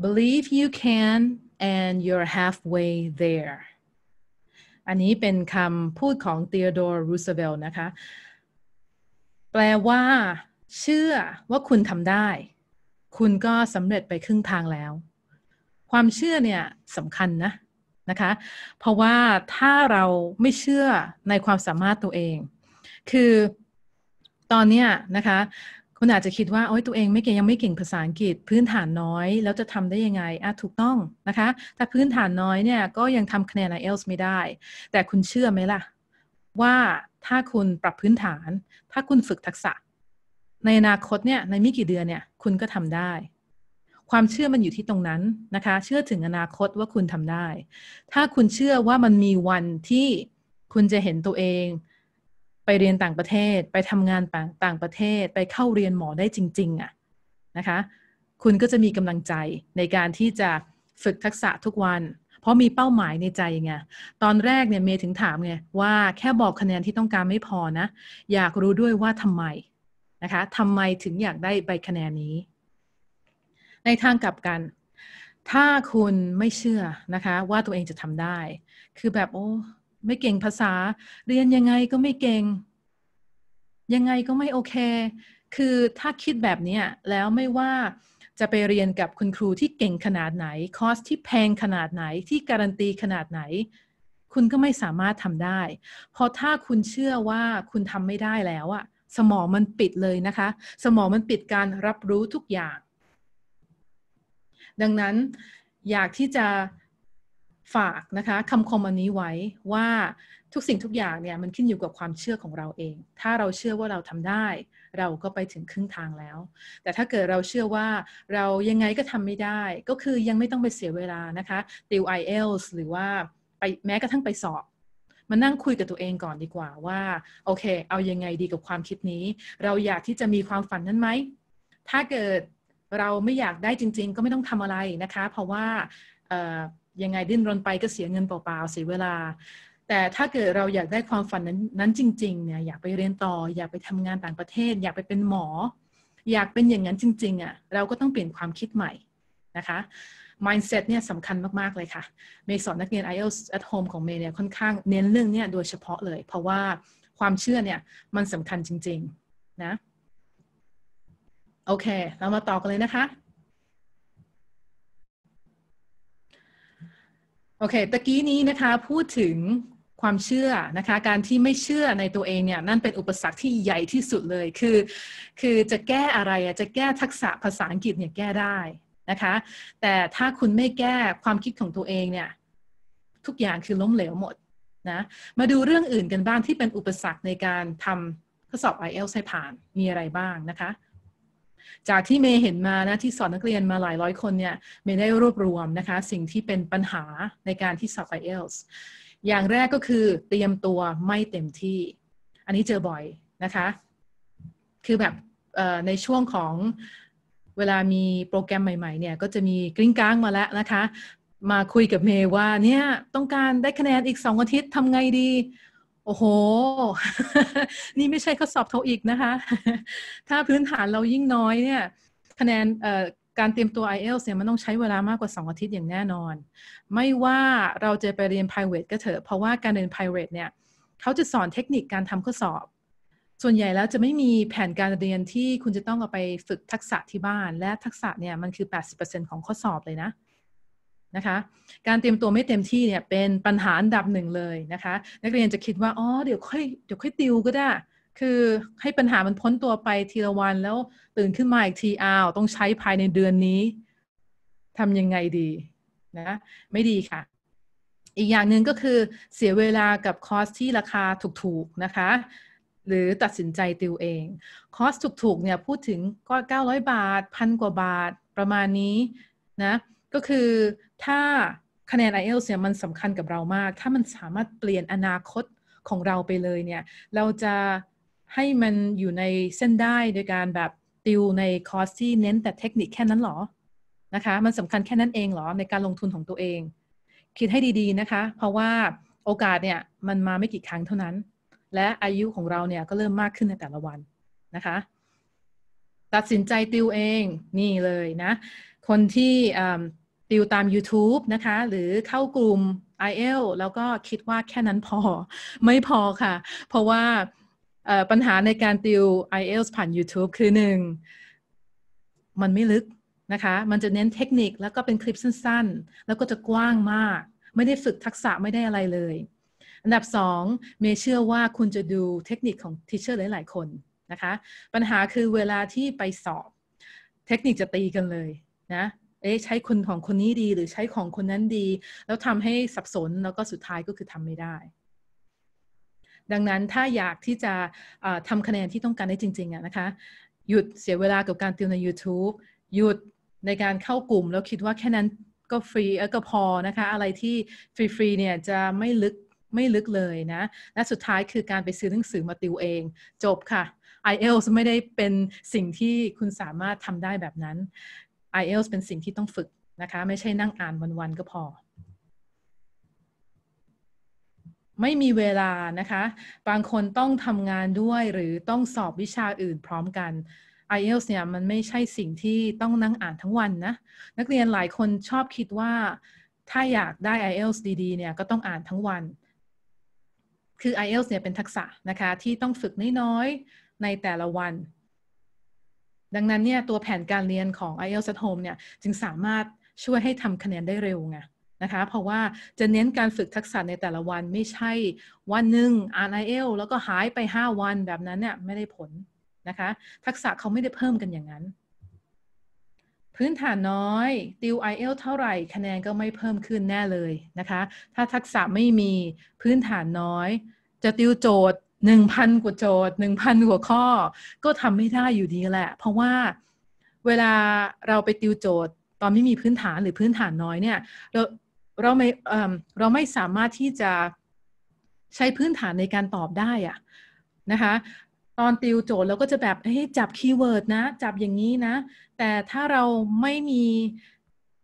Believe you can and you're halfway there อันนี้เป็นคำพูดของเท e o โดร์ รูสเวลนะคะ แปลว่า เชื่อว่าคุณทำได้ คุณก็สำเร็จไปครึ่งทางแล้ว ความเชื่อเนี่ยสำคัญนะ นะคะ เพราะว่าถ้าเราไม่เชื่อในความสามารถตัวเอง คือตอนเนี้ยนะคะ คุณอาจจะคิดว่า โอ้ยตัวเองไม่เก่งยังไม่เก่งภาษาอังกฤษ พื้นฐานน้อย แล้วจะทำได้ยังไง อ่ะถูกต้องนะคะถ้าพื้นฐานน้อยเนี่ยก็ยังทำคะแนนไอเอลส์ไม่ได้ แต่คุณเชื่อไหมล่ะ ว่าถ้าคุณปรับพื้นฐาน ถ้าคุณฝึกทักษะ ในอนาคตเนี่ยในไม่กี่เดือนเนี่ยคุณก็ทำได้ ความเชื่อมันอยู่ที่ตรงนั้นนะคะ เชื่อถึงอนาคตว่าคุณทำได้ ถ้าคุณเชื่อว่ามันมีวันที่คุณจะเห็นตัวเองไปเรียนต่างประเทศไปทำงานต่างประเทศไปเข้าเรียนหมอได้จริงๆอะนะคะ คุณก็จะมีกำลังใจในการที่จะฝึกทักษะทุกวัน เพราะมีเป้าหมายในใจไงตอนแรกเนี่ยเมย์ถึงถามไงว่าแค่บอกคะแนนที่ต้องการไม่พอนะ อยากรู้ด้วยว่าทำไมนะคะทำไมถึงอยากได้ใบคะแนนนี้ ในทางกลับกัน ถ้าคุณไม่เชื่อนะคะว่าตัวเองจะทำได้ คือแบบโอ้ไม่เก่งภาษา เรียนยังไงก็ไม่เก่ง ยังไงก็ไม่โอเค คือถ้าคิดแบบนี้แล้วไม่ว่าจะไปเรียนกับคุณครูที่เก่งขนาดไหน คอสที่แพงขนาดไหน ที่การันตีขนาดไหน คุณก็ไม่สามารถทำได้เพราะถ้าคุณเชื่อว่าคุณทำไม่ได้แล้วอะสมองมันปิดเลยนะคะ สมองมันปิดการรับรู้ทุกอย่าง ดังนั้นอยากที่จะฝากนะคะคำคมอันนี้ไว้ว่าทุกสิ่งทุกอย่างเนี่ยมันขึ้นอยู่กับความเชื่อของเราเอง ถ้าเราเชื่อว่าเราทำได้ เราก็ไปถึงครึ่งทางแล้ว แต่ถ้าเกิดเราเชื่อว่า เรายังไงก็ทำไม่ได้ ก็คือยังไม่ต้องไปเสียเวลานะคะติว i e l t s หรือว่าไปแม้กระทั่งไปสอบมานั่งคุยกับตัวเองก่อนดีกว่าว่าโอเคเอายังไงดีกับความคิดนี้ เราอยากที่จะมีความฝันนั้นไหมถ้าเกิดเราไม่อยากได้จริง ๆ ก็ไม่ต้องทำอะไรนะคะ เพราะว่ายังไงดิ้นรนไปก็เสียเงินเปล่าๆเสียเวลา แต่ถ้าเกิดเราอยากได้ความฝันนั้นจริงๆเนี่ยอยากไปเรียนต่ออยากไปทำงานต่างประเทศ อยากไปเป็นหมอ อยากเป็นอย่างนั้นจริงๆอะ่ะเราก็ต้องเปลี่ยนความคิดใหม่นะคะ mindset เนี่ยสำคัญมากๆเลยค่ะเมย์สอนนักเรียน IELTS at home ของเมย์เนี่ยค่อนข้างเน้นเรื่องเนี่ยโดยเฉพาะเลย เพราะว่าความเชื่อเนี่ยมันสำคัญจริงๆนะโอเค เรามาต่อกันเลยนะคะโอเค ตะกี้นี้นะคะ พูดถึงความเชื่อนะคะ การที่ไม่เชื่อในตัวเองเนี่ย นั่นเป็นอุปสรรคที่ใหญ่ที่สุดเลย คือ คือจะแก้อะไรจะแก้ทักษะภาษาอังกฤษเนี่ยแก้ได้นะคะ แต่ถ้าคุณไม่แก้ความคิดของตัวเองเนี่ย ทุกอย่างคือล้มเหลวหมดนะ มาดูเรื่องอื่นกันบ้างที่เป็นอุปสรรคในการทำข้อสอบ i อ l t s ให้ผ่าน มีอะไรบ้างนะคะจากที่เมย์เห็นมานะที่สอนนักเรียนมาหลายร้อยคนเนี่ยเมย์ได้รวบรวมนะคะ สิ่งที่เป็นปัญหาในการที่สอบไอเอลส์อย่างแรกก็คือเตรียมตัวไม่เต็มที่ อันนี้เจอบ่อยนะคะ คือแบบในช่วงของเวลามีโปรแกรมใหม่ๆเนี่ยก็จะมีกริ้งก้างมาแล้วนะคะ มาคุยกับเมย์ว่าเนี่ยต้องการได้คะแนนอีก2อาทิตย์ทำไงดีโอ้โห นี่ไม่ใช่ข้อสอบโทอีกนะคะ ถ้าพื้นฐานเรายิ่งน้อยเนี่ยคะแนนการเตรียมตัว i อเอลเนี่ยมันต้องใช้เวลามากกว่า 2 อาทิตย์อย่างแน่นอน ไม่ว่าเราจะไปเรียน private ก็เถอะ เพราะว่าการเรียน private เนี่ยเขาจะสอนเทคนิคการทำข้อสอบ ส่วนใหญ่แล้วจะไม่มีแผนการเรียนที่คุณจะต้องเอาไปฝึกทักษะที่บ้าน และทักษะเนี่ยมันคือ 80%ของข้อสอบเลยนะนะคะการเตรียมตัวไม่เต็มที่เนี่ยเป็นปัญหาอันดับหนึ่งเลยนะคะ นักเรียนจะคิดว่าอ๋อเดี๋ยวค่อยเดี๋ยวค่อยติวก็ได้ คือให้ปัญหามันพ้นตัวไปทีละวัน แล้วตื่นขึ้นมาอีกที อ้าว ต้องใช้ภายในเดือนนี้ทำยังไงดีนะไม่ดีค่ะ อีกอย่างหนึ่งก็คือเสียเวลากับคอสที่ราคาถูกๆนะคะ หรือตัดสินใจติวเอง คอสถูกๆเนี่ยพูดถึงก็900บาทพันกว่าบาทประมาณนี้นะก็คือถ้าคะแนน i อเอลเนี่ยมันสำคัญกับเรามาก ถ้ามันสามารถเปลี่ยนอนาคตของเราไปเลยเนี่ยเราจะให้มันอยู่ในเส้นได้โดยการแบบติวใน คอร์สที่เน้นแต่เทคนิคแค่นั้นหรอนะคะมันสำคัญแค่นั้นเองหรอในการลงทุนของตัวเอง คิดให้ดีๆนะคะ เพราะว่าโอกาสเนี่ยมันมาไม่กี่ครั้งเท่านั้น และอายุของเราเนี่ยก็เริ่มมากขึ้นในแต่ละวันนะคะ ตัดสินใจติวเองนี่เลยนะคนที่ติวตาม YouTube นะคะหรือเข้ากลุ่ม i อ l แล้วก็คิดว่าแค่นั้นพอไม่พอค่ะ เพราะว่าปัญหาในการติว i อ l ผ่าน YouTube คือหนึ่งมันไม่ลึกนะคะ มันจะเน้นเทคนิคแล้วก็เป็นคลิปสั้นๆ แล้วก็จะกว้างมาก ไม่ได้ฝึกทักษะไม่ได้อะไรเลย อันดับสองเมเชื่อว่าคุณจะดูเทคนิคของทิเชอร์หลายๆคนนะคะ ปัญหาคือเวลาที่ไปสอบเทคนิคจะตีกันเลยนะเอ๊ะใช้คนของคนนี้ดีหรือใช้ของคนนั้นดี แล้วทำให้สับสนแล้วก็สุดท้ายก็คือทำไม่ได้ ดังนั้นถ้าอยากที่จะทำคะแนนที่ต้องการได้จริงๆอะนะคะ หยุดเสียเวลากับการติวใน YouTube หยุดในการเข้ากลุ่ม แล้วคิดว่าแค่นั้นก็ฟรีก็พอนะคะ อะไรที่ฟรีๆเนี่ยจะไม่ลึกไม่ลึกเลยนะ และสุดท้ายคือการไปซื้อหนังสือมาติวเอง จบค่ะ i อเอลไม่ได้เป็นสิ่งที่คุณสามารถทำได้แบบนั้น i อ l t s เป็นสิ่งที่ต้องฝึกนะคะ ไม่ใช่นั่งอ่านวันๆก็พอ ไม่มีเวลานะคะ บางคนต้องทำงานด้วยหรือต้องสอบวิชาอื่นพร้อมกัน i อ l t s เนี่ยมันไม่ใช่สิ่งที่ต้องนั่งอ่านทั้งวันนะนักเรียนหลายคนชอบคิดว่า ถ้าอยากได้ i อ l t s ดีๆเนี่ยก็ต้องอ่านทั้งวัน คือ i อ l t s เนี่ยเป็นทักษะนะคะที่ต้องฝึกน้อยๆในแต่ละวันดังนั้นเนี่ยตัวแผนการเรียนของ IELTS at Home เนี่ยจึงสามารถช่วยให้ทำคะแนนได้เร็วไงนะคะเพราะว่าจะเน้นการฝึกทักษะในแต่ละวันไม่ใช่วันหนึ่งอ่าน i อเอลแล้วก็หายไป 5 วันแบบนั้นเนี่ยไม่ได้ผลนะคะทักษะเขาไม่ได้เพิ่มกันอย่างนั้น พื้นฐานน้อย ติว i อเอลเท่าไหร่คะแนนก็ไม่เพิ่มขึ้นแน่เลยนะคะถ้าทักษะไม่มีพื้นฐานน้อย จะติวโจทย์หนึ่งพันกว่าโจทย์หนึ่งพันกว่าข้อ ก็ทำไม่ได้อยู่ดีแหละ เพราะว่าเวลาเราไปติวโจทย์ตอนไม่มีพื้นฐานหรือพื้นฐานน้อยเนี่ยเราเราไม่เราไม่สามารถที่จะใช้พื้นฐานในการตอบได้อะนะคะตอนติวโจทย์เราก็จะแบบเฮ้ยจับคีย์เวิร์ดนะ จับอย่างนี้นะ แต่ถ้าเราไม่มี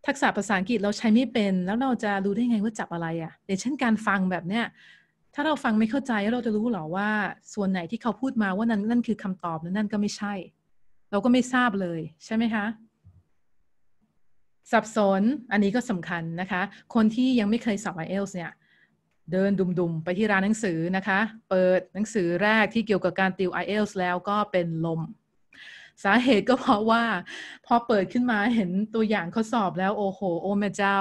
ทักษะภาษาอังกฤษเราใช้ไม่เป็น แล้วเราจะรู้ได้ไงว่าจับอะไรอะ่ะอย่างเช่นการฟังแบบเนี้ยถ้าเราฟังไม่เข้าใจเราจะรู้หรอว่า ส่วนไหนที่เขาพูดมาว่านั้นนั่นคือคำตอบนั้นนั่นก็ไม่ใช่ เราก็ไม่ทราบเลยใช่ไหมคะสับสนอันนี้ก็สำคัญนะคะ คนที่ยังไม่เคยสอบไอเอลส์เนี่ยเดินดุมๆไปที่ร้านหนังสือนะคะ เปิดหนังสือแรกที่เกี่ยวกับการติวไอเอลส์แล้วก็เป็นลม สาเหตุก็เพราะว่า พอเปิดขึ้นมาเห็นตัวอย่างข้อสอบแล้วโอ้โหโอ้แม่เจ้า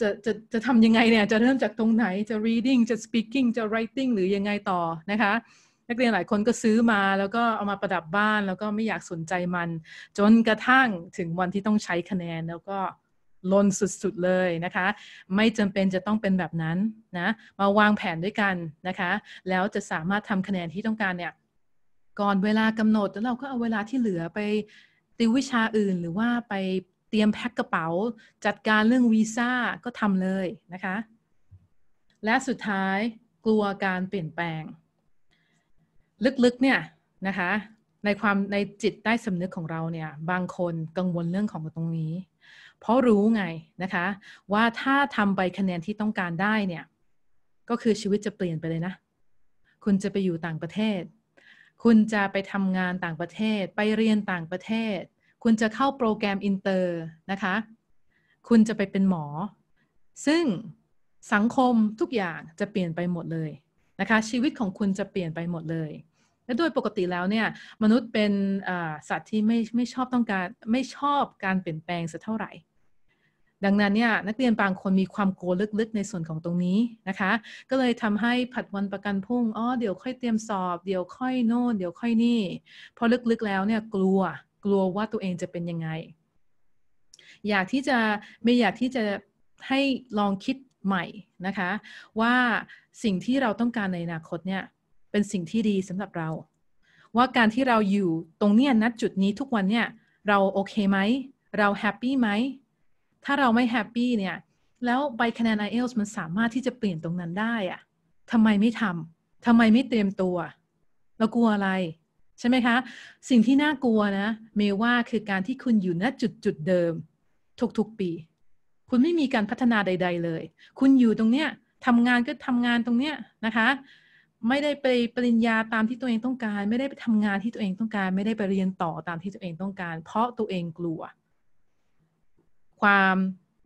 จะจะจะทำยังไงเนี่ย จะเริ่มจากตรงไหนจะ reading จะ speaking จะ writing หรือยังไงต่อนะคะ นักเรียนหลายคนก็ซื้อมาแล้วก็เอามาประดับบ้านแล้วก็ไม่อยากสนใจมัน จนกระทั่งถึงวันที่ต้องใช้คะแนนแล้วก็ ลนสุดๆเลยนะคะ ไม่จำเป็นจะต้องเป็นแบบนั้นนะมาวางแผนด้วยกันนะคะ แล้วจะสามารถทำคะแนนที่ต้องการเนี่ยก่อนเวลากำหนดแล้วเราก็เอาเวลาที่เหลือไปติววิชาอื่นหรือว่าไปเตรียมแพ็คกระเป๋าจัดการเรื่องวีซ่าก็ทำเลยนะคะ และสุดท้ายกลัวการเปลี่ยนแปลง ลึกๆเนี่ยนะคะในความในจิตใต้สำนึกของเราเนี่ยบางคนกังวลเรื่องของตรงนี้ เพราะรู้ไงนะคะว่าถ้าทำใบคะแนนที่ต้องการได้เนี่ยก็คือชีวิตจะเปลี่ยนไปเลยนะ คุณจะไปอยู่ต่างประเทศ คุณจะไปทำงานต่างประเทศไปเรียนต่างประเทศคุณจะเข้าโปรแกรมอินเตอร์นะคะ คุณจะไปเป็นหมอ ซึ่งสังคมทุกอย่างจะเปลี่ยนไปหมดเลยนะคะ ชีวิตของคุณจะเปลี่ยนไปหมดเลย และโดยปกติแล้วเนี่ยมนุษย์เป็นสัตว์ที่ไม่ไม่ชอบต้องการไม่ชอบการเปลี่ยนแปลงสักเท่าไหร่ ดังนั้นเนี่ยนักเรียนบางคนมีความโกลัวลึกๆ ในส่วนของตรงนี้นะคะ ก็เลยทำให้ผัดวันประกันพุ่ง อ๋อเดี๋ยวค่อยเตรียมสอบ เดี๋ยวค่อยโน่น เดี๋ยวค่อยนี่ พอลึกๆแล้วเนี่ยกลัวกลัวว่าตัวเองจะเป็นยังไง อยากที่จะไม่อยากที่จะให้ลองคิดใหม่นะคะว่าสิ่งที่เราต้องการในอนาคตเนี่ย เป็นสิ่งที่ดีสำหรับเรา ว่าการที่เราอยู่ตรงเนี้ยนัดจุดนี้ทุกวันเนี่ย เราโอเคไหม เราแฮปปี้ไหมถ้าเราไม่แฮปปี้เนี่ยแล้วใบคะแนนไอเอลส์มันสามารถที่จะเปลี่ยนตรงนั้นได้อะทำไมไม่ทำทำไมไม่เตรียมตัวเรากลัวอะไรใช่ไหมคะสิ่งที่น่ากลัวนะเมว่าคือการที่คุณอยู่ณจุดจุดเดิมทุกๆปี คุณไม่มีการพัฒนาใดๆเลย คุณอยู่ตรงเนี้ยทำงานก็ทำงานตรงเนี้ยนะคะ ไม่ได้ไปปริญญาตามที่ตัวเองต้องการ ไม่ได้ไปทำงานที่ตัวเองต้องการ ไม่ได้ไปเรียนต่อตามที่ตัวเองต้องการ เพราะตัวเองกลัว ความ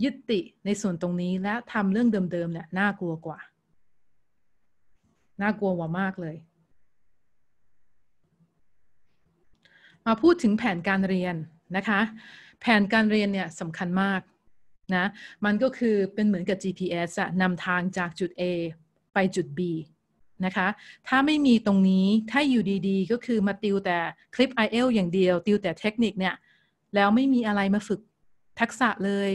ยึดติในส่วนตรงนี้และทำเรื่องเดิมๆเนี่ยน่ากลัวกว่าน่ากลัวกว่ามากเลยมาพูดถึงแผนการเรียนนะคะ แผนการเรียนเนี่ยสำคัญมากนะมันก็คือเป็นเหมือนกับ GPS อะนำทางจากจุด A ไปจุด B นะคะถ้าไม่มีตรงนี้ถ้าอยู่ดีๆ ก็คือมาติวแต่คลิป i อ l อย่างเดียว ติวแต่เทคนิคเนี่ยแล้วไม่มีอะไรมาฝึกทักษะเลย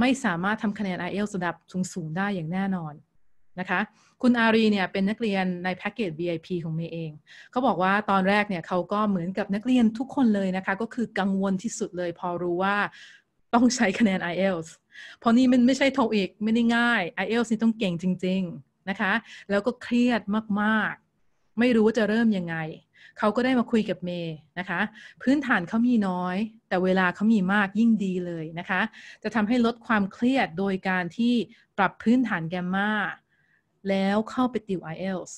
ไม่สามารถทำคะแนน i อ l อลระดับสูงๆได้อย่างแน่นอนนะคะคุณอารีเนี่ยเป็นนักเรียนในแพ็กเกจ VIP ของเมย์เอง เขาบอกว่าตอนแรกเนี่ยเขาก็เหมือนกับนักเรียนทุกคนเลยนะคะก็คือกังวลที่สุดเลย พอรู้ว่าต้องใช้คะแนน IELTS เพราะนี่มันไม่ใช่โทอีกไม่ได้ง่าย IELTS นี่ต้องเก่งจริงๆนะคะแล้วก็เครียดมากๆ ไม่รู้ว่าจะเริ่มยังไง เขาก็ได้มาคุยกับเมย์นะคะพื้นฐานเขามีน้อย แต่เวลาเขามีมากยิ่งดีเลยนะคะจะทำให้ลดความเครียดโดยการที่ปรับพื้นฐานแกมมาแล้วเข้าไปติว IELTS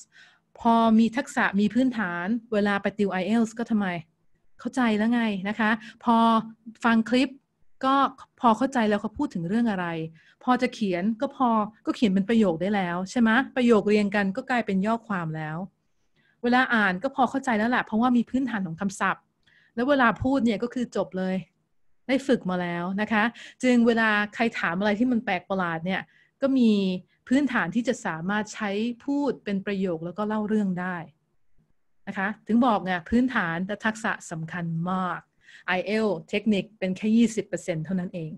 พอมีทักษะมีพื้นฐาน เวลาไปติว IELTS ก็ทำไม เข้าใจแล้วไงนะคะ พอฟังคลิปก็พอเข้าใจแล้วเขาพูดถึงเรื่องอะไร พอจะเขียนก็พอ ก็เขียนเป็นประโยคได้แล้วใช่ไหมประโยคเรียงกันก็กลายเป็นย่อความแล้ว เวลาอ่านก็พอเข้าใจแล้วแหละเพราะว่ามีพื้นฐานของคำศัพท์ แล้วเวลาพูดเนี่ยก็คือจบเลย ได้ฝึกมาแล้วนะคะ จึงเวลาใครถามอะไรที่มันแปลกประหลาดเนี่ยก็มีพื้นฐานที่จะสามารถใช้พูดเป็นประโยคแล้วก็เล่าเรื่องได้ นะคะ ถึงบอกไงพื้นฐานและทักษะสำคัญมาก i อเอลเทคนิคเป็นแค่ 20%เท่านั้นเอง